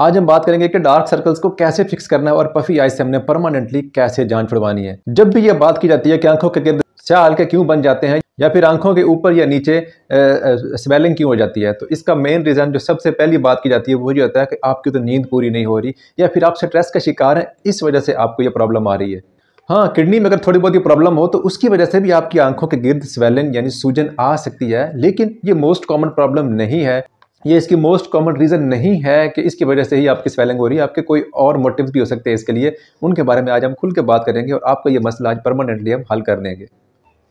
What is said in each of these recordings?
आज हम बात करेंगे कि डार्क सर्कल्स को कैसे फिक्स करना है और पफी आई से हमने परमानेंटली कैसे जान छुड़वानी है जब भी ये बात की जाती है कि आंखों के गिर्द स्याह हल्के क्यों बन जाते हैं या फिर आंखों के ऊपर या नीचे स्वेलिंग क्यों हो जाती है तो इसका मेन रीज़न जो सबसे पहली बात की जाती है वो ये होता है कि आपकी तो नींद पूरी नहीं हो रही या फिर आप स्ट्रेस का शिकार हैं इस वजह से आपको ये प्रॉब्लम आ रही है हाँ किडनी में अगर थोड़ी बहुत ही प्रॉब्लम हो तो उसकी वजह से भी आपकी आंखों के गिर्द स्वेलिंग यानी सूजन आ सकती है लेकिन ये मोस्ट कॉमन प्रॉब्लम नहीं है ये इसकी मोस्ट कॉमन रीज़न नहीं है कि इसकी वजह से ही आपकी स्वेलिंग हो रही है आपके कोई और मोटिव भी हो सकते हैं इसके लिए उनके बारे में आज हम खुल के बात करेंगे और आपका ये मसला आज परमानेंटली हम हल कर देंगे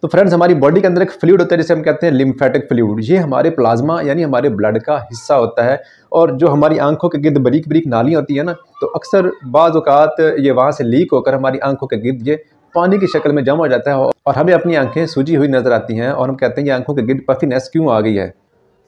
तो फ्रेंड्स हमारी बॉडी के अंदर एक फ्लूड होता है जिसे हम कहते हैं लिम्फेटिक फ्लूड ये हमारे प्लाज्मा यानी हमारे ब्लड का हिस्सा होता है और जो हमारी आंखों के गिर्द बरीक बरीक नालियाँ होती है ना तो अक्सर बाज़ात ये वहाँ से लीक होकर हमारी आंखों के गिर्द ये पानी की शक्ल में जमा हो जाता है और हमें अपनी आंखें सूजी हुई नज़र आती हैं और हम कहते हैं ये आंखों के गिर्द पफिनेस क्यों आ गई है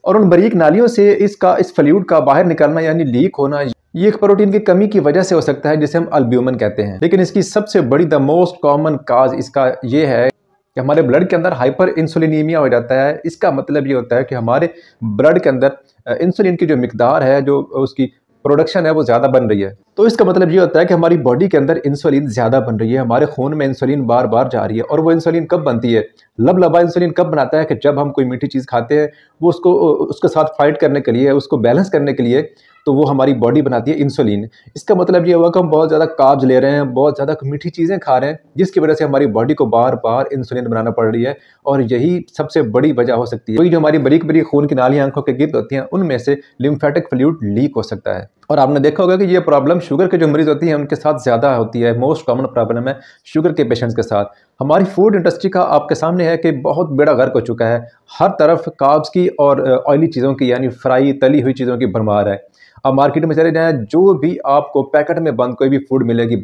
और उन बरीक नालियों से इसका इस फ्लूड का बाहर निकलना यानी लीक होना ये एक प्रोटीन की कमी की वजह से हो सकता है जिसे हम अल्ब्यूमन कहते हैं लेकिन इसकी सबसे बड़ी द मोस्ट कॉमन काज इसका ये है कि हमारे ब्लड के अंदर हाइपर इंसुलिनीमिया हो जाता है इसका मतलब ये होता है कि हमारे ब्लड के अंदर इंसुलिन की जो मकदार है जो उसकी प्रोडक्शन है वो ज़्यादा बन रही है तो इसका मतलब ये होता है कि हमारी बॉडी के अंदर इंसुलिन ज़्यादा बन रही है हमारे खून में इंसुलिन बार बार जा रही है और वो इंसुलिन कब बनती है लब लबा इंसुलिन कब बनाता है कि जब हम कोई मीठी चीज़ खाते हैं वो उसको उसके साथ फाइट करने के लिए उसको बैलेंस करने के लिए तो वो हमारी बॉडी बनाती है इंसुलिन इसका मतलब ये हुआ कि हम बहुत ज़्यादा काब्ज ले रहे हैं बहुत ज़्यादा मीठी चीज़ें खा रहे हैं जिसकी वजह से हमारी बॉडी को बार बार इंसुलिन बनाना पड़ रही है और यही सबसे बड़ी वजह हो सकती है क्योंकि तो जो हमारी बरीक बरीक खून की नाली आंखों के गिरद होती हैं उनमें से लिम्फेटिक फ्लूड लीक हो सकता है और आपने देखा होगा कि ये प्रॉब्लम शुगर के जो मरीज़ होती है उनके साथ ज़्यादा होती है मोस्ट कॉमन प्रॉब्लम है शुगर के पेशेंट्स के साथ हमारी फूड इंडस्ट्री का आपके सामने है कि बहुत बड़ा गर्क हो चुका है हर तरफ काब्स की और ऑयली चीज़ों की यानी फ्राई तली हुई चीज़ों की भरमार है आप मार्केट में चले जाएँ जो भी आपको पैकेट में बंद कोई भी फूड मिलेगी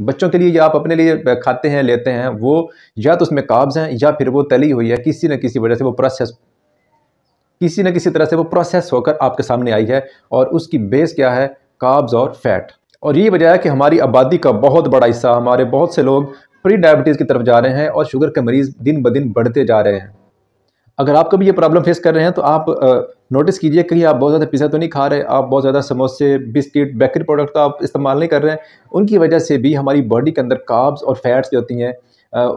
बच्चों के लिए या आप अपने लिए खाते हैं लेते हैं वो या तो उसमें काब्ज़ हैं या फिर वो तली हुई है किसी न किसी वजह से वो प्रोसेस किसी न किसी तरह से वो प्रोसेस होकर आपके सामने आई है और उसकी बेस क्या है काब्ज़ और फैट और ये वजह है कि हमारी आबादी का बहुत बड़ा हिस्सा हमारे बहुत से लोग प्री डायबिटीज़ की तरफ जा रहे हैं और शुगर के मरीज़ दिन ब दिन बढ़ते जा रहे हैं अगर आप कभी ये प्रॉब्लम फेस कर रहे हैं तो आप नोटिस कीजिए कहीं आप बहुत ज़्यादा पिज़्ज़ा तो नहीं खा रहे आप बहुत ज़्यादा समोसे बिस्किट बेकरी प्रोडक्ट तो आप इस्तेमाल नहीं कर रहे हैं उनकी वजह से भी हमारी बॉडी के अंदर काब्स और फैट्स जो होती हैं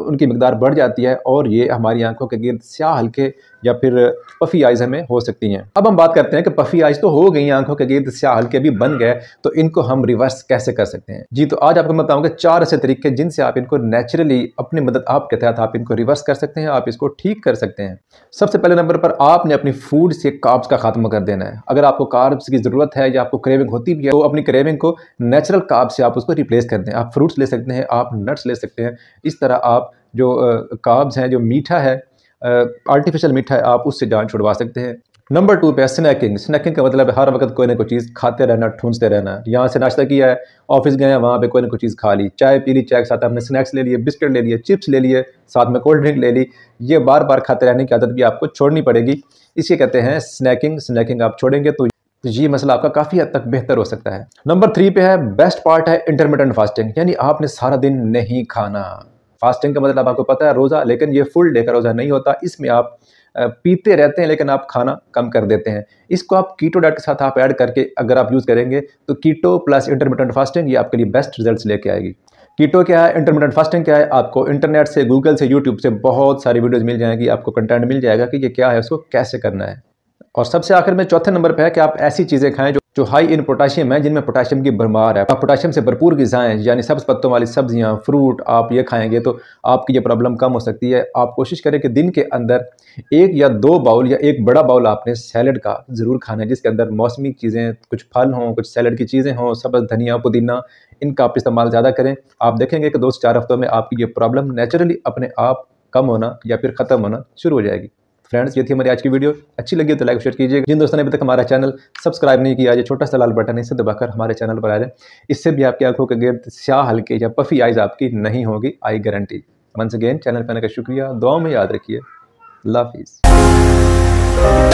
उनकी मकदार बढ़ जाती है और ये हमारी आंखों के गिरद स्या हल्के या फिर पफी आइज हमें हो सकती हैं अब हम बात करते हैं कि पफी आइज तो हो गई आंखों के गिर्द स्याह हल्के भी बन गए तो इनको हम रिवर्स कैसे कर सकते हैं जी तो आज आपको मैं बताऊंगा चार ऐसे तरीके जिनसे आप इनको नेचुरली अपनी मदद आप के तहत आप इनको रिवर्स कर सकते हैं आप इसको ठीक कर सकते हैं सबसे पहले नंबर पर आपने अपनी फूड से काब्स का खात्मा कर देना है अगर आपको कार्ब्स की ज़रूरत है या आपको क्रेविंग होती भी है तो अपनी क्रेविंग को नेचुरल काब्स से आप उसको रिप्लेस कर दें आप फ्रूट्स ले सकते हैं आप नट्स ले सकते हैं इस तरह आप जो काब्स हैं जो मीठा है आर्टिफिशियल मीठा है आप उससे जान छुड़वा सकते हैं नंबर टू पे है स्नैकिंग स्नैकिंग का मतलब है हर वक्त कोई ना कोई चीज़ खाते रहना ठूंसते रहना यहाँ से नाश्ता किया है ऑफिस गए हैं वहाँ पे कोई ना कोई चीज़ खा ली चाय पी ली चाय के साथ हमने स्नैक्स ले लिए बिस्किट ले लिए चिप्स ले लिए साथ में कोल्ड ड्रिंक ले ली ये बार बार खाते रहने की आदत भी आपको छोड़नी पड़ेगी इसे कहते हैं स्नैकिंग स्नैकिंग आप छोड़ेंगे तो ये मसला आपका काफ़ी हद तक बेहतर हो सकता है नंबर थ्री पे है बेस्ट पार्ट है इंटरमीडियंट फास्टिंग यानी आपने सारा दिन नहीं खाना फास्टिंग का मतलब आपको पता है रोज़ा लेकिन ये फुल डे का रोज़ा नहीं होता इसमें आप पीते रहते हैं लेकिन आप खाना कम कर देते हैं इसको आप कीटो डाइट के साथ आप ऐड करके अगर आप यूज़ करेंगे तो कीटो प्लस इंटरमीडियंट फास्टिंग ये आपके लिए बेस्ट रिजल्ट्स लेके आएगी कीटो क्या है इंटरमीडियंट फास्टिंग क्या है आपको इंटरनेट से गूगल से यूट्यूब से बहुत सारी वीडियोज़ मिल जाएंगी आपको कंटेंट मिल जाएगा कि ये क्या है उसको कैसे करना है और सबसे आखिर में चौथे नंबर पर है कि आप ऐसी चीज़ें खाएँ जो जो हाई इन पोटाशियम है जिनमें पोटाशियम की भरमार है आप पोटाशियम से भरपूर गजाएं यानी सब्ज़ पत्तों वाली सब्ज़ियाँ फ्रूट आप ये खाएँगे तो आपकी ये प्रॉब्लम कम हो सकती है आप कोशिश करें कि दिन के अंदर एक या दो बाउल या एक बड़ा बाउल आपने सैलड का ज़रूर खाना है जिसके अंदर मौसमी चीज़ें कुछ फल हों कुछ सैलड की चीज़ें हों सब्ज़ धनिया पुदीना इनका आप इस्तेमाल ज़्यादा करें आप देखेंगे कि दो से चार हफ्तों में आपकी ये प्रॉब्लम नेचुरली अपने आप कम होना या फिर ख़त्म होना शुरू हो जाएगी फ्रेंड्स ये थी हमारी आज की वीडियो अच्छी लगी तो लाइक शेयर कीजिए जिन दोस्तों ने अभी तक हमारा चैनल सब्सक्राइब नहीं किया छोटा सा लाल बटन इसे दबाकर हमारे चैनल पर आ जाए इससे भी आपकी आंखों के गिर्द शाह हल्के या पफी आइज आपकी नहीं होगी I guarantee once again channel पर आने का शुक्रिया दुआ में याद रखिए लाफिज़